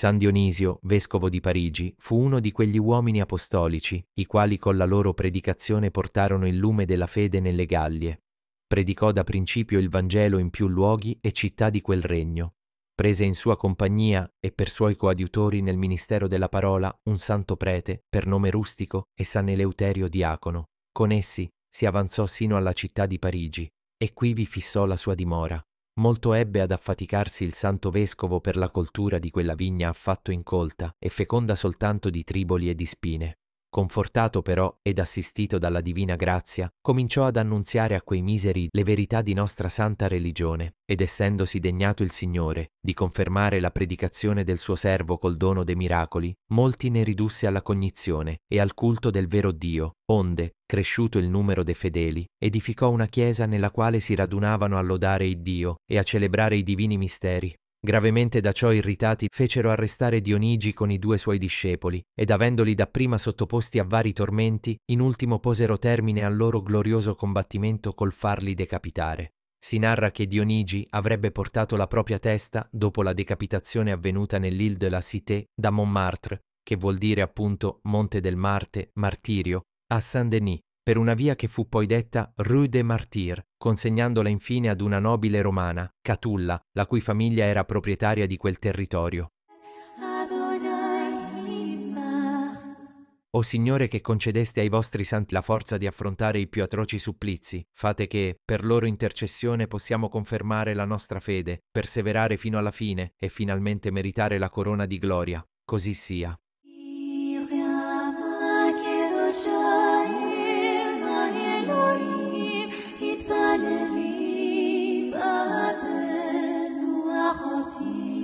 San Dionisio, vescovo di Parigi, fu uno di quegli uomini apostolici, i quali con la loro predicazione portarono il lume della fede nelle Gallie. Predicò da principio il Vangelo in più luoghi e città di quel regno. Prese in sua compagnia e per suoi coadiutori nel ministero della parola un santo prete, per nome Rustico, e San Eleuterio Diacono. Con essi si avanzò sino alla città di Parigi, e qui vi fissò la sua dimora Molto ebbe ad affaticarsi il santo vescovo per la coltura di quella vigna affatto incolta e feconda soltanto di triboli e di spine. Confortato però ed assistito dalla divina grazia, cominciò ad annunziare a quei miseri le verità di nostra santa religione, ed essendosi degnato il Signore di confermare la predicazione del suo servo col dono dei miracoli, molti ne ridusse alla cognizione e al culto del vero Dio, onde, cresciuto il numero dei fedeli, edificò una chiesa nella quale si radunavano a lodare il Dio e a celebrare i divini misteri, Gravemente da ciò irritati fecero arrestare Dionigi con i due suoi discepoli, ed avendoli dapprima sottoposti a vari tormenti, in ultimo posero termine al loro glorioso combattimento col farli decapitare. Si narra che Dionigi avrebbe portato la propria testa dopo la decapitazione avvenuta nell'Île de la Cité da Montmartre, che vuol dire appunto Monte del Marte, martirio, a Saint-Denis, per una via che fu poi detta Rue des Martyrs, consegnandola infine ad una nobile romana, Catulla, la cui famiglia era proprietaria di quel territorio. O Signore che concedeste ai vostri santi la forza di affrontare i più atroci supplizi, fate che, per loro intercessione, possiamo confermare la nostra fede, perseverare fino alla fine e finalmente meritare la corona di gloria. Così sia. قلبي بابا وخطيب